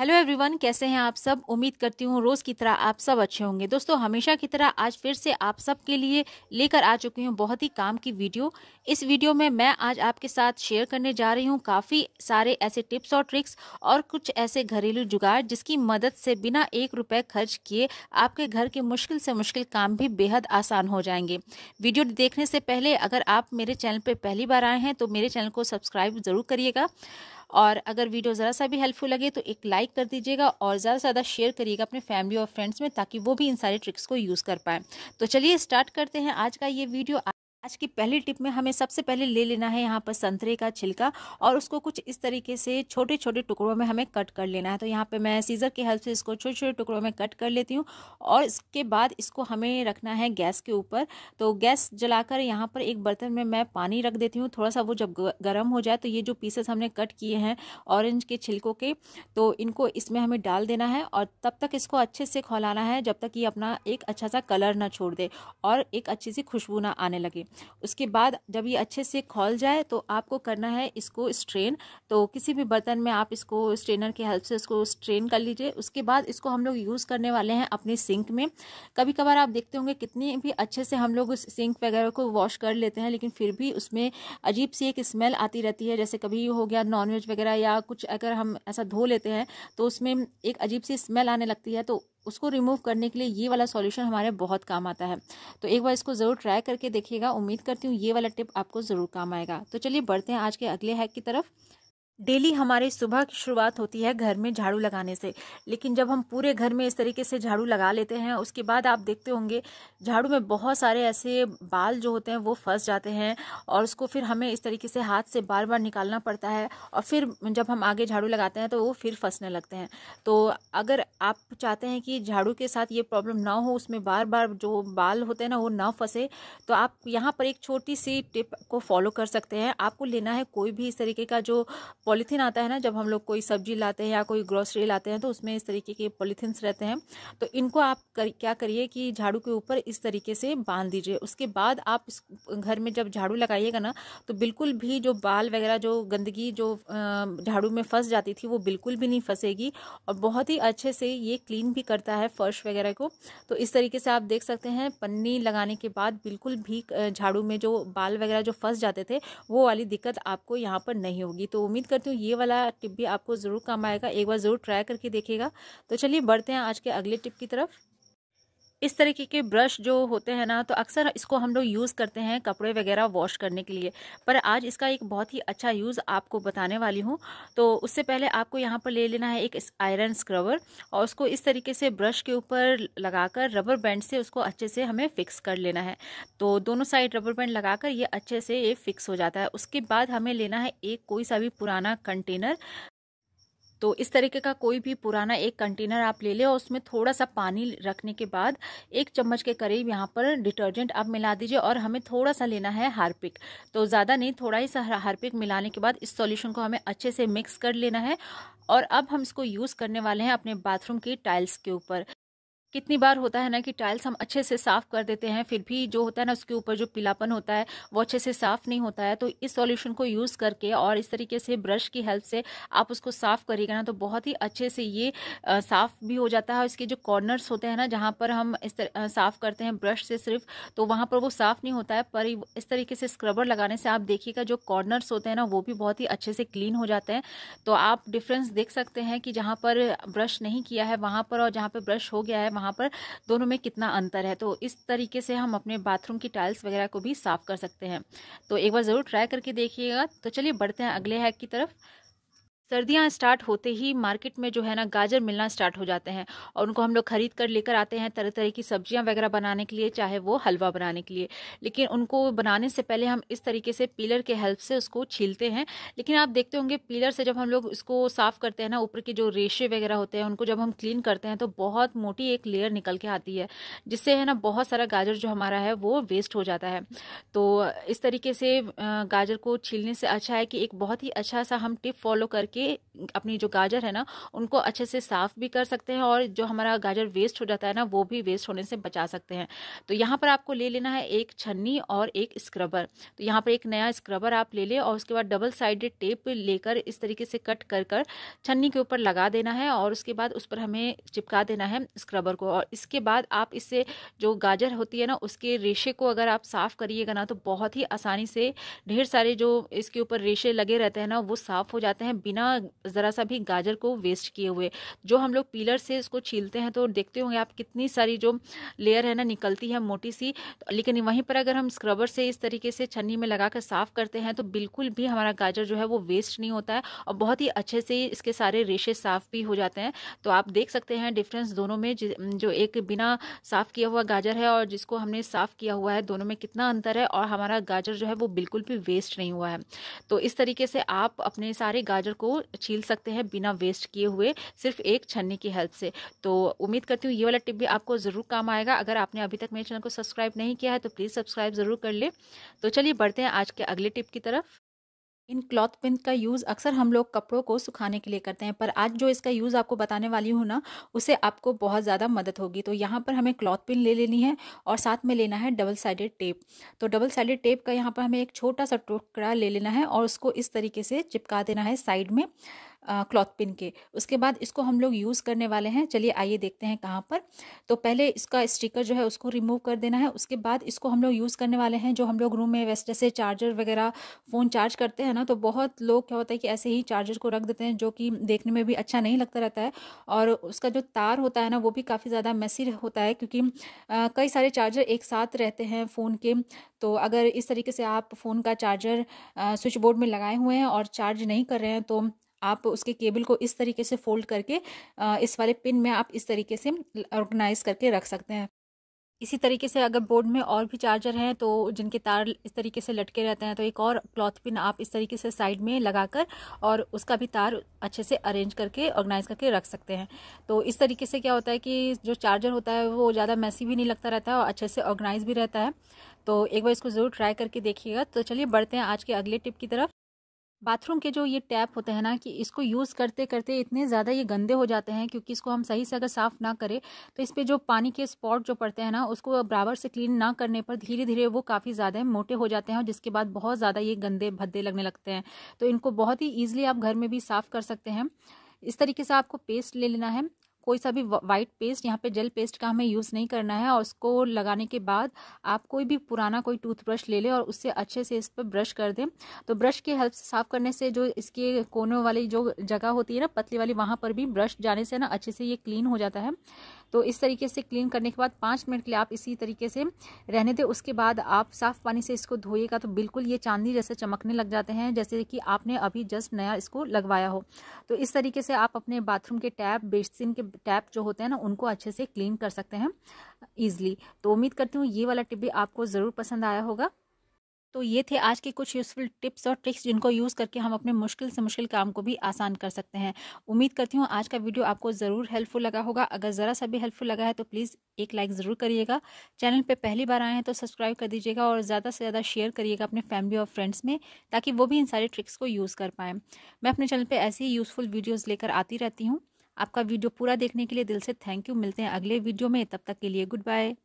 hello everyone कैसे हैं आप सब उम्मीद करती हूँ रोज़ की तरह आप सब अच्छे होंगे दोस्तों हमेशा की तरह आज फिर से आप सब के लिए लेकर आ चुकी हूँ बहुत ही काम की वीडियो इस वीडियो में मैं आज आपके साथ शेयर करने जा रही हूँ काफ़ी सारे ऐसे टिप्स और ट्रिक्स और कुछ ऐसे घरेलू जुगाड़ जिसकी मदद से बिना एक रुपये खर्च किए आपके घर के मुश्किल से मुश्किल काम भी बेहद आसान हो जाएंगे वीडियो देखने से पहले अगर आप मेरे चैनल पर पहली बार आए हैं तो मेरे चैनल को सब्सक्राइब ज़रूर करिएगा और अगर वीडियो ज़रा सा भी हेल्पफुल लगे तो एक लाइक कर दीजिएगा और ज़्यादा से ज़्यादा शेयर करिएगा अपने फैमिली और फ्रेंड्स में ताकि वो भी इन सारे ट्रिक्स को यूज़ कर पाएँ तो चलिए स्टार्ट करते हैं आज का ये वीडियो आज की पहली टिप में हमें सबसे पहले ले लेना है यहाँ पर संतरे का छिलका और उसको कुछ इस तरीके से छोटे छोटे टुकड़ों में हमें कट कर लेना है तो यहाँ पे मैं सीज़र की हेल्प से इसको छोटे छोटे टुकड़ों में कट कर लेती हूँ और इसके बाद इसको हमें रखना है गैस के ऊपर तो गैस जलाकर यहाँ पर एक बर्तन में मैं पानी रख देती हूँ थोड़ा सा वो जब गर्म हो जाए तो ये जो पीसेस हमने कट किए हैं ऑरेंज के छिलकों के तो इनको इसमें हमें डाल देना है और तब तक इसको अच्छे से खौलाना है जब तक ये अपना एक अच्छा सा कलर ना छोड़ दे और एक अच्छी सी खुशबू ना आने लगे उसके बाद जब ये अच्छे से खोल जाए तो आपको करना है इसको स्ट्रेन तो किसी भी बर्तन में आप इसको स्ट्रेनर की हेल्प से इसको स्ट्रेन कर लीजिए उसके बाद इसको हम लोग यूज़ करने वाले हैं अपने सिंक में कभी कभार आप देखते होंगे कितने भी अच्छे से हम लोग उस सिंक वगैरह को वॉश कर लेते हैं लेकिन फिर भी उसमें अजीब सी एक स्मेल आती रहती है जैसे कभी हो गया नॉनवेज वगैरह या कुछ अगर हम ऐसा धो लेते हैं तो उसमें एक अजीब सी स्मेल आने लगती है तो उसको रिमूव करने के लिए ये वाला सॉल्यूशन हमारे बहुत काम आता है तो एक बार इसको ज़रूर ट्राई करके देखिएगा उम्मीद करती हूँ ये वाला टिप आपको ज़रूर काम आएगा तो चलिए बढ़ते हैं आज के अगले हैक की तरफ डेली हमारे सुबह की शुरुआत होती है घर में झाड़ू लगाने से लेकिन जब हम पूरे घर में इस तरीके से झाड़ू लगा लेते हैं उसके बाद आप देखते होंगे झाड़ू में बहुत सारे ऐसे बाल जो होते हैं वो फंस जाते हैं और उसको फिर हमें इस तरीके से हाथ से बार बार निकालना पड़ता है और फिर जब हम आगे झाड़ू लगाते हैं तो वो फिर फंसने लगते हैं तो अगर आप चाहते हैं कि झाड़ू के साथ ये प्रॉब्लम ना हो उसमें बार बार जो बाल होते हैं ना वो ना फंसे तो आप यहाँ पर एक छोटी सी टिप को फॉलो कर सकते हैं आपको लेना है कोई भी इस तरीके का जो पॉलीथीन आता है ना जब हम लोग कोई सब्जी लाते हैं या कोई ग्रोसरी लाते हैं तो उसमें इस तरीके के पॉलीथीन्स रहते हैं तो इनको आप कर, क्या करिए कि झाड़ू के ऊपर इस तरीके से बांध दीजिए उसके बाद आप इस घर में जब झाड़ू लगाइएगा ना तो बिल्कुल भी जो बाल वगैरह जो गंदगी जो झाड़ू में फंस जाती थी वो बिल्कुल भी नहीं फंसेगी और बहुत ही अच्छे से ये क्लीन भी करता है फर्श वगैरह को तो इस तरीके से आप देख सकते हैं पन्नी लगाने के बाद बिल्कुल भी झाड़ू में जो बाल वगैरह जो फंस जाते थे वो वाली दिक्कत आपको यहाँ पर नहीं होगी तो उम्मीद करती हूँ ये वाला टिप भी आपको ज़रूर काम आएगा एक बार ज़रूर ट्राई करके देखेगा तो चलिए बढ़ते हैं आज के अगले टिप की तरफ इस तरीके के ब्रश जो होते हैं ना तो अक्सर इसको हम लोग यूज़ करते हैं कपड़े वगैरह वॉश करने के लिए पर आज इसका एक बहुत ही अच्छा यूज़ आपको बताने वाली हूँ तो उससे पहले आपको यहाँ पर ले लेना है एक आयरन स्क्रबर और उसको इस तरीके से ब्रश के ऊपर लगाकर रबर बैंड से उसको अच्छे से हमें फिक्स कर लेना है तो दोनों साइड रबर बैंड लगाकर ये अच्छे से ये फिक्स हो जाता है उसके बाद हमें लेना है एक कोई सा भी पुराना कंटेनर तो इस तरीके का कोई भी पुराना एक कंटेनर आप ले लें और उसमें थोड़ा सा पानी रखने के बाद एक चम्मच के करीब यहाँ पर डिटर्जेंट आप मिला दीजिए और हमें थोड़ा सा लेना है हार्पिक तो ज़्यादा नहीं थोड़ा ही सा हार्पिक मिलाने के बाद इस सॉल्यूशन को हमें अच्छे से मिक्स कर लेना है और अब हम इसको यूज़ करने वाले हैं अपने बाथरूम की टाइल्स के ऊपर कितनी बार होता है ना कि टाइल्स हम अच्छे से साफ़ कर देते हैं फिर भी जो होता है ना उसके ऊपर जो पीलापन होता है वो अच्छे से साफ़ नहीं होता है तो इस सॉल्यूशन को यूज़ करके और इस तरीके से ब्रश की हेल्प से आप उसको साफ़ करिएगा ना तो बहुत ही अच्छे से ये साफ़ भी हो जाता है इसके जो कॉर्नर्स होते हैं ना जहाँ पर हम इस साफ़ करते हैं ब्रश से सिर्फ तो वहाँ पर वो साफ़ नहीं होता है पर इस तरीके से स्क्रबर लगाने से आप देखिएगा जो कॉर्नर्स होते हैं ना वो भी बहुत ही अच्छे से क्लीन हो जाते हैं तो आप डिफरेंस देख सकते हैं कि जहाँ पर ब्रश नहीं किया है वहाँ पर और जहाँ पर ब्रश हो गया है वहाँ पर दोनों में कितना अंतर है तो इस तरीके से हम अपने बाथरूम की टाइल्स वगैरह को भी साफ़ कर सकते हैं तो एक बार ज़रूर ट्राई करके देखिएगा तो चलिए बढ़ते हैं अगले हैक की तरफ सर्दियाँ स्टार्ट होते ही मार्केट में जो है ना गाजर मिलना स्टार्ट हो जाते हैं और उनको हम लोग खरीद कर लेकर आते हैं तरह तरह की सब्जियाँ वगैरह बनाने के लिए चाहे वो हलवा बनाने के लिए लेकिन उनको बनाने से पहले हम इस तरीके से पीलर के हेल्प से उसको छीलते हैं लेकिन आप देखते होंगे पीलर से जब हम लोग इसको साफ़ करते हैं ना ऊपर के जो रेशे वगैरह होते हैं उनको जब हम क्लीन करते हैं तो बहुत मोटी एक लेयर निकल के आती है जिससे है ना बहुत सारा गाजर जो हमारा है वो वेस्ट हो जाता है तो इस तरीके से गाजर को छीलने से अच्छा है कि एक बहुत ही अच्छा सा हम टिप फॉलो करके करके अपनी जो गाजर है ना उनको अच्छे से साफ़ भी कर सकते हैं और जो हमारा गाजर वेस्ट हो जाता है ना वो भी वेस्ट होने से बचा सकते हैं तो यहाँ पर आपको ले लेना है एक छन्नी और एक स्क्रबर तो यहाँ पर एक नया स्क्रबर आप ले लें और उसके बाद डबल साइडेड टेप लेकर इस तरीके से कट कर कर छन्नी के ऊपर लगा देना है और उसके बाद उस पर हमें चिपका देना है स्क्रबर को और इसके बाद आप इससे जो गाजर होती है ना उसके रेशे को अगर आप साफ़ करिएगा ना तो बहुत ही आसानी से ढेर सारे जो इसके ऊपर रेशे लगे रहते हैं ना वो साफ़ हो जाते हैं बिना ज़रा सा भी गाजर को वेस्ट किए हुए जो हम लोग पीलर से इसको छीलते हैं तो देखते होंगे आप कितनी सारी जो लेयर है ना निकलती है मोटी सी लेकिन वहीं पर अगर हम स्क्रबर से इस तरीके से छन्नी में लगा कर साफ़ करते हैं तो बिल्कुल भी हमारा गाजर जो है वो वेस्ट नहीं होता है और बहुत ही अच्छे से इसके सारे रेशे साफ़ भी हो जाते हैं तो आप देख सकते हैं डिफरेंस दोनों में जो एक बिना साफ़ किया हुआ गाजर है और जिसको हमने साफ़ किया हुआ है दोनों में कितना अंतर है और हमारा गाजर जो है वो बिल्कुल भी वेस्ट नहीं हुआ है तो इस तरीके से आप अपने सारे गाजर को छील सकते हैं बिना वेस्ट किए हुए सिर्फ एक छन्नी की हेल्प से तो उम्मीद करती हूँ ये वाला टिप भी आपको ज़रूर काम आएगा अगर आपने अभी तक मेरे चैनल को सब्सक्राइब नहीं किया है तो प्लीज़ सब्सक्राइब ज़रूर कर ले तो चलिए बढ़ते हैं आज के अगले टिप की तरफ इन क्लॉथ पिन का यूज़ अक्सर हम लोग कपड़ों को सुखाने के लिए करते हैं पर आज जो इसका यूज़ आपको बताने वाली हूँ ना उसे आपको बहुत ज़्यादा मदद होगी तो यहाँ पर हमें क्लॉथ पिन ले लेनी है और साथ में लेना है डबल साइडेड टेप तो डबल साइडेड टेप का यहाँ पर हमें एक छोटा सा टुकड़ा ले लेना है और उसको इस तरीके से चिपका देना है साइड में क्लॉथ पिन के उसके बाद इसको हम लोग यूज़ करने वाले हैं चलिए आइए देखते हैं कहाँ पर तो पहले इसका स्टिकर जो है उसको रिमूव कर देना है उसके बाद इसको हम लोग यूज़ करने वाले हैं जो हम लोग रूम में वैसे जैसे चार्जर वगैरह फ़ोन चार्ज करते हैं ना तो बहुत लोग क्या होता है कि ऐसे ही चार्जर को रख देते हैं जो कि देखने में भी अच्छा नहीं लगता रहता है और उसका जो तार होता है ना वो भी काफ़ी ज़्यादा मैसी होता है क्योंकि कई सारे चार्जर एक साथ रहते हैं फ़ोन के तो अगर इस तरीके से आप फ़ोन का चार्जर स्विच बोर्ड में लगाए हुए हैं और चार्ज नहीं कर रहे हैं तो आप उसके केबल को इस तरीके से फोल्ड करके इस वाले पिन में आप इस तरीके से ऑर्गेनाइज करके रख सकते हैं इसी तरीके से अगर बोर्ड में और भी चार्जर हैं तो जिनके तार इस तरीके से लटके रहते हैं तो एक और क्लॉथ पिन आप इस तरीके से साइड में लगाकर और उसका भी तार अच्छे से अरेंज करके ऑर्गेनाइज करके रख सकते हैं तो इस तरीके से क्या होता है कि जो चार्जर होता है वो ज़्यादा मैसी भी नहीं लगता रहता है और अच्छे से ऑर्गेनाइज भी रहता है तो एक बार इसको ज़रूर ट्राई करके देखिएगा तो चलिए बढ़ते हैं आज के अगले टिप की तरफ बाथरूम के जो ये टैप होते हैं ना कि इसको यूज़ करते करते इतने ज़्यादा ये गंदे हो जाते हैं क्योंकि इसको हम सही से अगर साफ़ ना करें तो इस पर जो पानी के स्पॉट जो पड़ते हैं ना उसको बराबर से क्लीन ना करने पर धीरे धीरे वो काफ़ी ज़्यादा मोटे हो जाते हैं और जिसके बाद बहुत ज़्यादा ये गंदे भद्दे लगने लगते हैं तो इनको बहुत ही ईजिली आप घर में भी साफ़ कर सकते हैं इस तरीके से आपको पेस्ट ले लेना है कोई सा भी वाइट पेस्ट यहाँ पे जेल पेस्ट का हमें यूज़ नहीं करना है और उसको लगाने के बाद आप कोई भी पुराना कोई टूथब्रश ले लें और उससे अच्छे से इस पर ब्रश कर दें तो ब्रश के हेल्प से साफ़ करने से जो इसके कोनों वाली जो जगह होती है ना पतली वाली वहाँ पर भी ब्रश जाने से ना अच्छे से ये क्लीन हो जाता है तो इस तरीके से क्लीन करने के बाद पाँच मिनट के लिए आप इसी तरीके से रहने दें उसके बाद आप साफ़ पानी से इसको धोइएगा तो बिल्कुल ये चांदी जैसे चमकने लग जाते हैं जैसे कि आपने अभी जस्ट नया इसको लगवाया हो तो इस तरीके से आप अपने बाथरूम के टैप बेसिन के टैप जो होते हैं ना उनको अच्छे से क्लीन कर सकते हैं ईजिली तो उम्मीद करती हूँ ये वाला टिप भी आपको ज़रूर पसंद आया होगा तो ये थे आज के कुछ यूज़फुल टिप्स और ट्रिक्स जिनको यूज़ करके हम अपने मुश्किल से मुश्किल काम को भी आसान कर सकते हैं उम्मीद करती हूँ आज का वीडियो आपको ज़रूर हेल्पफुल लगा होगा अगर ज़रा सा भी हेल्पफुल लगा है तो प्लीज़ एक लाइक ज़रूर करिएगा चैनल पे पहली बार आए हैं तो सब्सक्राइब कर दीजिएगा और ज़्यादा से ज़्यादा शेयर करिएगा अपने फैमिली और फ्रेंड्स में ताकि वो भी इन सारे ट्रिक्स को यूज़ कर पाएँ मैं अपने चैनल पर ऐसी ही यूज़फुल वीडियोज़ लेकर आती रहती हूँ आपका वीडियो पूरा देखने के लिए दिल से थैंक यू मिलते हैं अगले वीडियो में तब तक के लिए गुड बाय